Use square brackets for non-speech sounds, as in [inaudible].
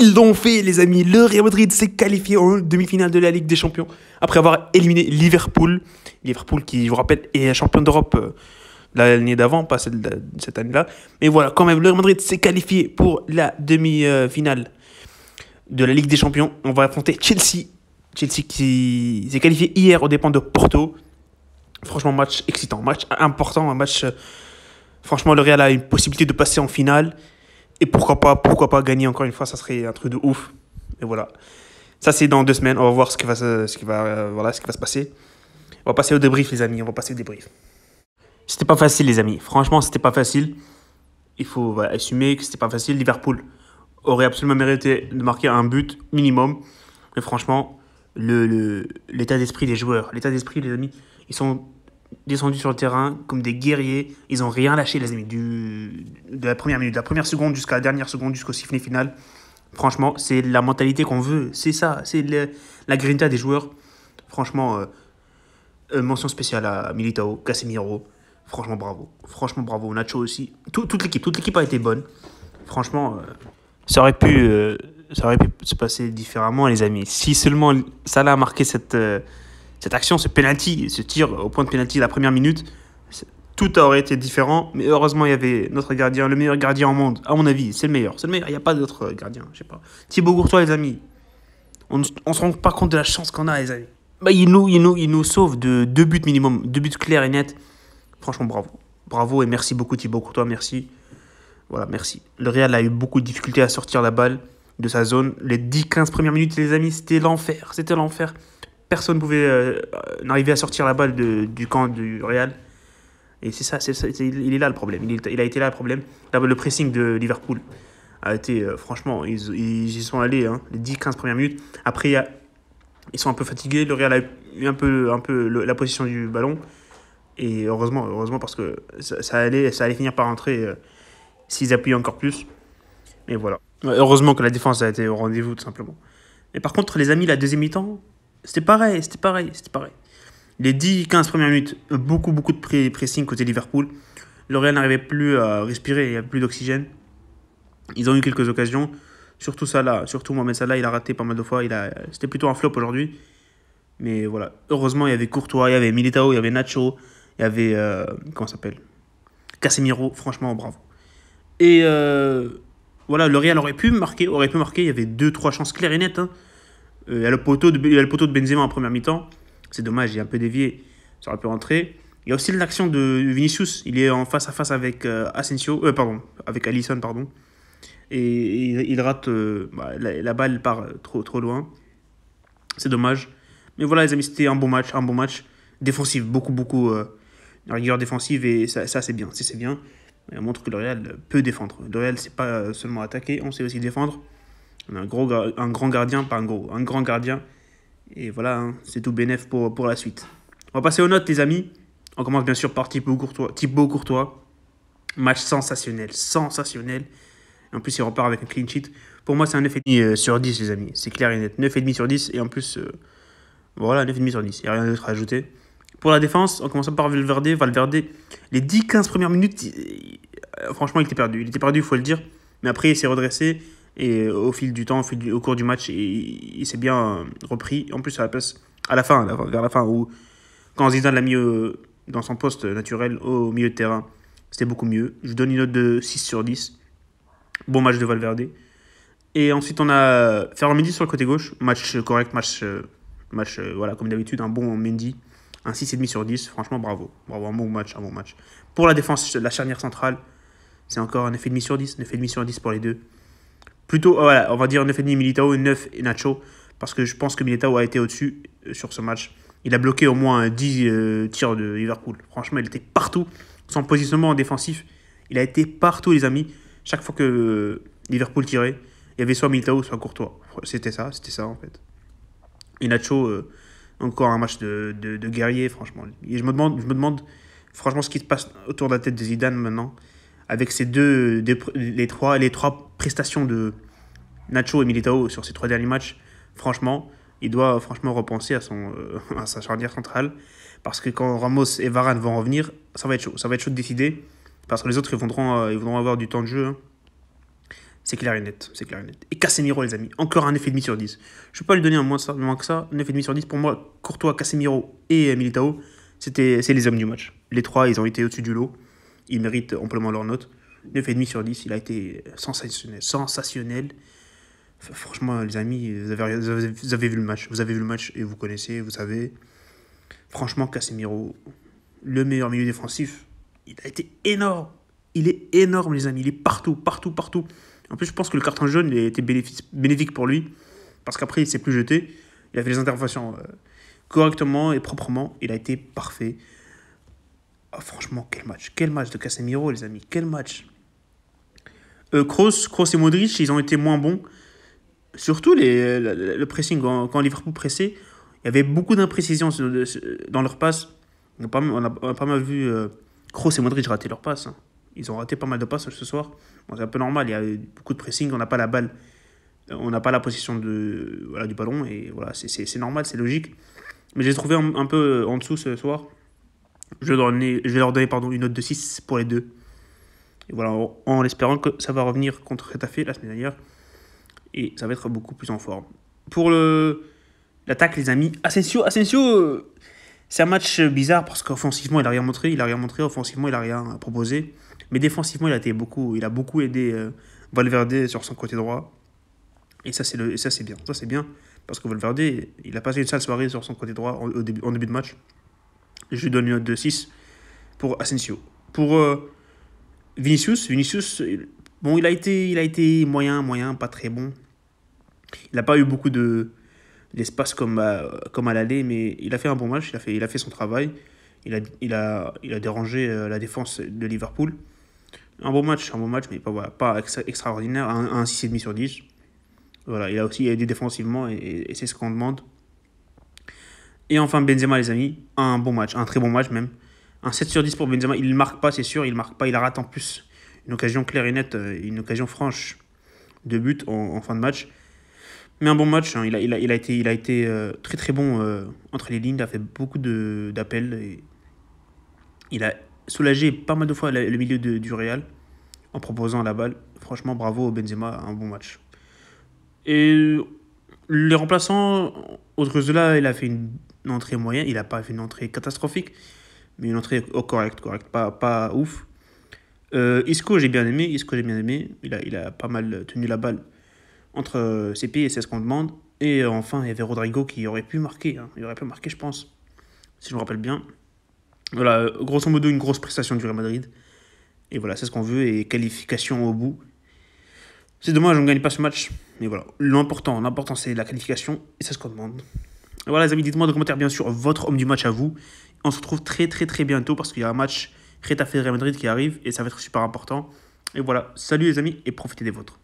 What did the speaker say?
Ils l'ont fait, les amis. Le Real Madrid s'est qualifié en demi-finale de la Ligue des Champions après avoir éliminé Liverpool. Liverpool qui, je vous rappelle, est champion d'Europe euh, l'année d'avant, pas cette année-là. Mais voilà, quand même, le Real Madrid s'est qualifié pour la demi-finale de la Ligue des Champions. On va affronter Chelsea. Chelsea qui s'est qualifié hier aux dépens de Porto. Franchement, match excitant, match important, un match. Euh, franchement, le Real a une possibilité de passer en finale. Et pourquoi pas, pourquoi pas gagner encore une fois, ça serait un truc de ouf. Et voilà. Ça, c'est dans deux semaines. On va voir ce qui va, ce qui va, euh, voilà, ce qui va se passer. On va passer au débrief, les amis. On va passer au débrief. C'était pas facile, les amis. Franchement, c'était pas facile. Il faut assumer que c'était pas facile. Liverpool aurait absolument mérité de marquer un but minimum. Mais franchement, l'état le, l'état d'esprit des joueurs, l'état d'esprit, les amis, ils sont descendus sur le terrain comme des guerriers. Ils n'ont rien lâché, les amis, du, de la première minute, de la première seconde jusqu'à la dernière seconde, jusqu'au sifflet final. Franchement, c'est la mentalité qu'on veut. C'est ça, c'est la grinta des joueurs. Franchement, euh, euh, mention spéciale à Militao, Casemiro. Franchement, bravo. Franchement, bravo. Nacho aussi. Tout, toute l'équipe, toute l'équipe a été bonne. Franchement, euh, ça aurait pu, ça aurait pu se passer différemment, les amis. Si seulement Salah a marqué cette cette action, ce penalty, ce tir au point de penalty la première minute, tout aurait été différent. Mais heureusement, il y avait notre gardien, le meilleur gardien au monde, à mon avis, c'est le meilleur, c'est le Il n'y a pas d'autre gardien, je sais pas. Thibaut Courtois, les amis, on ne se rend pas compte de la chance qu'on a, les amis. Bah, il, nous, il, nous, il nous sauve de deux buts minimum, deux buts clairs et nets. Franchement, bravo. Bravo et merci beaucoup Thibaut Courtois, merci. Voilà, merci. Le Real a eu beaucoup de difficultés à sortir la balle de sa zone. Les 10-15 premières minutes, les amis, c'était l'enfer. C'était l'enfer personne pouvait euh, à sortir la balle de, du camp du Real. Et c'est ça, c'est il est là le problème. Il, il, a été là le problème. le pressing de Liverpool a été, euh, franchement, ils, ils, y sont allés, hein, les 10-15 premières minutes. Après, ils sont un peu fatigués. Le Real a eu un peu, un peu la position du ballon. Et heureusement, heureusement parce que ça, allait, ça allait finir par rentrer euh, s'ils appuyaient encore plus. Mais voilà. Heureusement que la défense a été au rendez-vous, tout simplement. Mais par contre, les amis, la deuxième mi-temps, c'était pareil, c'était pareil, c'était pareil. Les 10-15 premières minutes, beaucoup, beaucoup de pressing côté Liverpool. L'Oréal n'arrivait plus à respirer, il n'y avait plus d'oxygène. Ils ont eu quelques occasions. Surtout ça là surtout Mohamed Salah, il a raté pas mal de fois. Il a... C'était plutôt un flop aujourd'hui. Mais voilà, heureusement, il y avait Courtois, il y avait Militao, il y avait Nacho, il y avait. Euh, comment comment s'appelle Casemiro, franchement, bravo. Et euh, voilà, le Real aurait pu marquer, aurait pu marquer. Il y avait 2-3 chances claires et nettes. Hein. Euh, il y, a le poteau de, poteau de Benzema en première mi-temps. C'est dommage, il est un peu dévié. Ça aurait pu rentrer. Il y a aussi l'action de Vinicius. Il est en face à face avec euh, Asensio, euh, pardon, avec Allison, pardon. Et il, rate bah, la, balle part trop trop loin. C'est dommage. Mais voilà les amis, c'était un bon match, un bon match défensif, beaucoup beaucoup euh, rigueur défensive et ça, c'est bien, ça c'est bien. On montre que le Real peut défendre. Le Real c'est pas seulement attaquer, on sait aussi défendre un, gros, un grand gardien, pas un gros, un grand gardien. Et voilà, hein, c'est tout bénef pour, pour la suite. On va passer aux notes, les amis. On commence bien sûr par Thibaut Courtois. match sensationnel, sensationnel. En plus, il repart avec un clean sheet. Pour moi, c'est un 9,5 euh, sur 10, les amis. C'est clair et net. 9,5 sur 10. Et en plus, euh, voilà, 9,5 sur 10. Il n'y a rien d'autre à ajouter. Pour la défense, on commence par Valverde, Valverde, les 10-15 premières minutes, euh, franchement, il était perdu. Il était perdu, il faut le dire. Mais après, il s'est redressé. Et au fil du temps, au, cours du match, il, s'est bien euh, repris. En plus, à la place, à la fin, vers la fin, où quand Zidane l'a mis euh, dans son poste naturel au milieu de terrain, c'était beaucoup mieux. Je donne une note de 6 sur 10. Bon match de Valverde. Et ensuite, on a Ferrand Mendy sur le côté gauche. Match correct, match, euh, match voilà, comme d'habitude, un bon Mendy. Un 6,5 sur 10. Franchement, bravo. Bravo, un bon match, un bon match. Pour la défense, la charnière centrale, c'est encore un 9,5 sur 10. 9,5 sur 10 pour les deux. Plutôt, ah, on va dire 9,5 Militao et 9 Nacho, parce que je pense que Militao a été au-dessus euh, sur ce match. Il a bloqué au moins 10 euh, euh, tirs de Liverpool. Franchement, il était partout. Son positionnement défensif, il a été partout, les amis. Chaque fois que Liverpool tirait, il y avait soit Militao, soit Courtois. C'était ça, c'était ça en fait. Et Nacho, encore un match de, guerrier, franchement. Et je me demande, je me demande franchement ce qui se passe autour de la tête de Zidane maintenant avec ces deux, les, trois, prestations de Nacho et Militao sur ces trois derniers matchs, franchement, il doit franchement repenser à, son, euh, [laughs] sa charnière centrale. Parce que quand Ramos et Varane vont revenir, ça va être chaud. Ça va être chaud de décider. Parce que les autres, ils voudront, euh, avoir du temps de jeu. Hein. C'est clair et net. C'est clair et net. Et Casemiro, les amis. Encore un demi sur 10. Je ne peux pas lui donner un moins, moins que ça. demi sur 10. Pour moi, Courtois, Casemiro et euh, Militao, c'est les hommes du match. Les trois, ils ont été au-dessus du lot il mérite amplement leur note. 9,5 sur 10, il a été sensationnel. sensationnel. franchement, les amis, vous avez, vu le match. Vous avez vu le match et vous connaissez, vous savez. Franchement, Casemiro, le meilleur milieu défensif, il a été énorme. Il est énorme, les amis. Il est partout, partout, partout. En plus, je pense que le carton jaune a été bénéfique pour lui. Parce qu'après, il s'est plus jeté. Il a fait les interventions euh, correctement et proprement. Il a été parfait. Ah, franchement, quel match. Quel match de Casemiro, les amis. Quel match. Euh, Kroos, et Modric, ils ont été moins bons. Surtout les, le, pressing, quand, Liverpool pressait, il y avait beaucoup d'imprécisions dans leur passe. On a pas, pas mal vu cross euh, et Modric rater leur passe. Hein. Ils ont raté pas mal de passes ce soir. c'est un peu normal, il y a beaucoup de pressing, on n'a pas la balle, euh, on n'a pas la position de, voilà, du ballon, et voilà, c'est normal, c'est logique. Mais j'ai trouvé un, peu euh, en dessous ce soir. Je vais leur donner, je vais leur donner pardon, une note de 6 pour les deux. Et voilà, en, espérant que ça va revenir contre Retafe la semaine dernière. Et ça va être beaucoup plus en forme. Pour le, l'attaque, les amis, Asensio, Asensio, euh, c'est un match bizarre parce qu'offensivement, il a rien montré, il a rien montré, offensivement, il n'a rien proposé. Mais défensivement, il a, été beaucoup, il a beaucoup aidé euh, Valverde sur son côté droit. Et ça, c'est bien. Ça, c'est bien. Parce que Valverde, il a passé une sale soirée sur son côté droit en début de match je lui donne une note de 6 pour Asensio. Pour euh, Vinicius, Vinicius, euh, bon, il a, été, il a été moyen, moyen, pas très bon. Il n'a pas eu beaucoup de d'espace comme à, euh, comme à l'aller, mais il a fait un bon match, il a fait, il a fait son travail. Il a, il, a, il a dérangé la défense de Liverpool. Un bon match, un bon match, mais pas, pas extraordinaire. Un, et 6,5 sur 10. Voilà, il a aussi aidé défensivement et c'est ce qu'on demande. Et enfin, Benzema, les amis, un bon match, un très bon match même. Un 7 sur 10 pour Benzema. Il ne marque pas, c'est sûr, il ne marque pas, il rate en plus. Une occasion claire et nette, euh, une occasion franche de but en, fin de match. Mais un bon match, hein, il, a, été, il a été euh, très très bon euh, entre les lignes, il a fait beaucoup d'appels. Et... Il a soulagé pas mal de fois le milieu du Real en proposant la balle. Franchement, bravo Benzema, un bon match. Et les remplaçants, là il a fait une une entrée moyenne. Il n'a pas fait une entrée catastrophique, mais une entrée correcte correcte pas, pas ouf. Euh, Isco, j'ai bien aimé. Isco, j'ai bien aimé. Il a, il a pas mal tenu la balle entre euh, ses pieds et c'est ce qu'on demande. Et euh, enfin, il y avait Rodrigo qui aurait pu marquer. Hein. Il aurait pu marquer, je pense, si je me rappelle bien. Voilà, grosso modo, une grosse prestation du Real Madrid. Et voilà, c'est ce qu'on veut. Et qualification au bout. C'est dommage, je ne gagne pas ce match. Mais voilà, l'important, l'important c'est la qualification et c'est ce qu'on demande. Voilà les amis, dites-moi dans les bien sûr votre homme du match à vous. On se retrouve très très très bientôt parce qu'il y a un match Retafe Real Madrid qui arrive et ça va être super important. Et voilà, salut les amis et profitez des vôtres.